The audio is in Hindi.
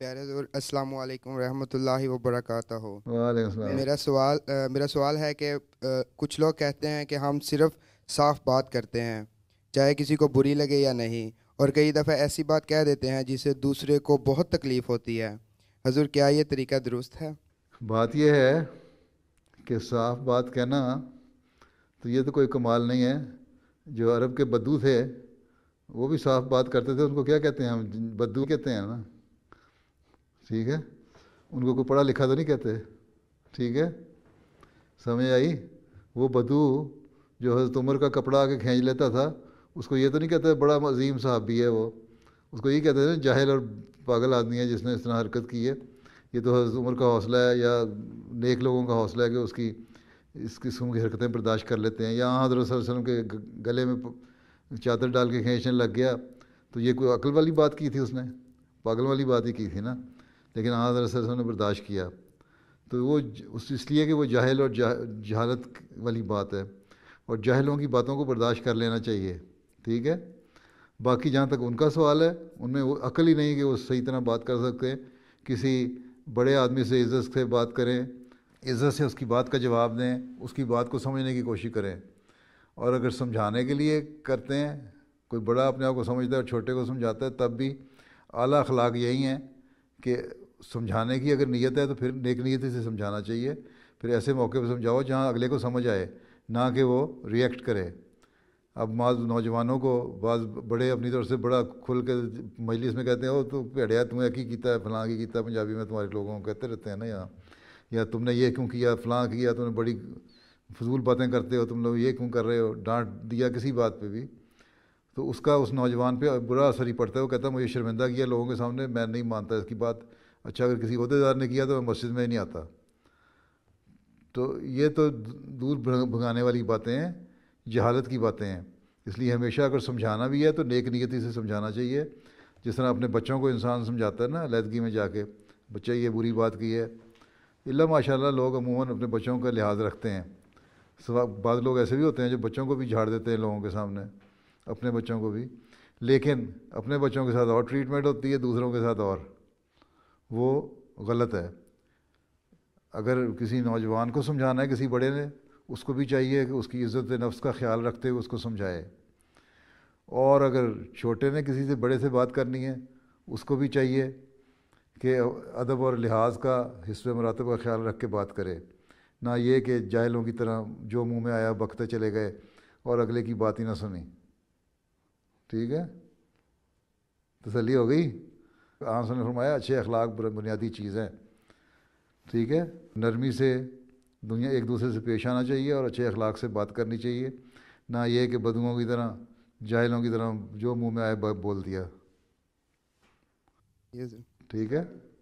प्यारे अस्सलाम वालेकुम रहमतुल्लाहि व बरकातहू मेरा सवाल आ, मेरा सवाल है कि कुछ लोग कहते हैं कि हम सिर्फ साफ बात करते हैं चाहे किसी को बुरी लगे या नहीं और कई दफ़ा ऐसी बात कह देते हैं जिससे दूसरे को बहुत तकलीफ़ होती है हजूर क्या ये तरीका दुरुस्त है बात यह है कि साफ बात कहना तो ये तो कोई कमाल नहीं है जो अरब के बद्दू थे वो भी साफ बात करते थे उनको क्या कहते हैं हम बद्दू कहते हैं ना ठीक है उनको कोई पढ़ा लिखा तो नहीं कहते ठीक है समय आई वो बदू जो हजरत उमर का कपड़ा आके खींच लेता था उसको ये तो नहीं कहता बड़ा अजीम साहबी है वो उसको ये कहते थे जाहिल और पागल आदमी है जिसने इस तरह हरकत की है ये तो हजरत उमर का हौसला है या नेक लोगों का हौसला है कि उसकी इस किस्म की हरकतें बर्दाश्त कर लेते हैं या हाँ, हजरत वसल्लम के गले में चादर डाल के खींचने लग गया तो ये कोई अकल वाली बात की थी उसने पागल वाली बात ही की थी ना लेकिन आज वसल्लम ने बर्दाश्त किया तो वो उस इसलिए कि वो जाहल और जा, जहालत वाली बात है और जाहलों की बातों को बर्दाश्त कर लेना चाहिए ठीक है बाकी जहाँ तक उनका सवाल है उनमें वो अकल ही नहीं कि वो सही तरह बात कर सकते किसी बड़े आदमी से इज़्ज़त से बात करें इज़्ज़त से उसकी बात का जवाब दें उसकी बात को समझने की कोशिश करें और अगर समझाने के लिए करते हैं कोई बड़ा अपने आप को समझता है और छोटे को समझाता है तब भी आला अखलाक यही हैं कि समझाने की अगर नीयत है तो फिर नेक नीयत से समझाना चाहिए फिर ऐसे मौके पर समझाओ जहाँ अगले को समझ आए ना कि वो रिएक्ट करे अब माज नौजवानों को बाज बड़े अपनी तरफ से बड़ा खुल के मजलिस में कहते हैं ओ तो भेड़िया तुम्हें की किया है फलां की किया पंजाबी में तुम्हारे लोगों को कहते रहते हैं ना यहाँ या तुमने ये क्यों किया फलां किया तुमने बड़ी फजूल बातें करते हो तुम लोग ये क्यों कर रहे हो डांट दिया किसी बात पर भी तो उसका उस नौजवान पर बुरा असर ही पड़ता है वो कहता है मुझे शर्मिंदा किया लोगों के सामने मैं नहीं मानता इसकी बात अच्छा अगर किसी अहदेदार ने किया तो मैं मस्जिद में ही नहीं आता तो ये तो दूर भगाने वाली बातें हैं जहालत की बातें हैं इसलिए हमेशा अगर समझाना भी है तो नेक नियति से समझाना चाहिए जिस तरह अपने बच्चों को इंसान समझाता है ना अलीदगी में जाके बच्चा ये बुरी बात की है इल्ला माशाल्लाह लोग अमूमन अपने बच्चों का लिहाज रखते हैं बाद लोग ऐसे भी होते हैं जो बच्चों को भी झाड़ देते हैं लोगों के सामने अपने बच्चों को भी लेकिन अपने बच्चों के साथ और ट्रीटमेंट होती है दूसरों के साथ और वो गलत है अगर किसी नौजवान को समझाना है किसी बड़े ने उसको भी चाहिए कि उसकी इज़्ज़त नफ्स का ख्याल रखते हुए उसको समझाए और अगर छोटे ने किसी से बड़े से बात करनी है उसको भी चाहिए कि अदब और लिहाज का हिस्से मरातब का ख्याल रख के बात करे ना ये कि जाहलों की तरह जो मुंह में आया बखते चले गए और अगले की बात ही ना सुनी ठीक है तसली हो गई आंसर ने फरमाया अच्छे अखलाक बुनियादी चीज़ है ठीक है नरमी से दुनिया एक दूसरे से पेश आना चाहिए और अच्छे अखलाक से बात करनी चाहिए ना ये कि बदुओं की तरह जाहिलों की तरह जो मुंह में आए बोल दिया ठीक है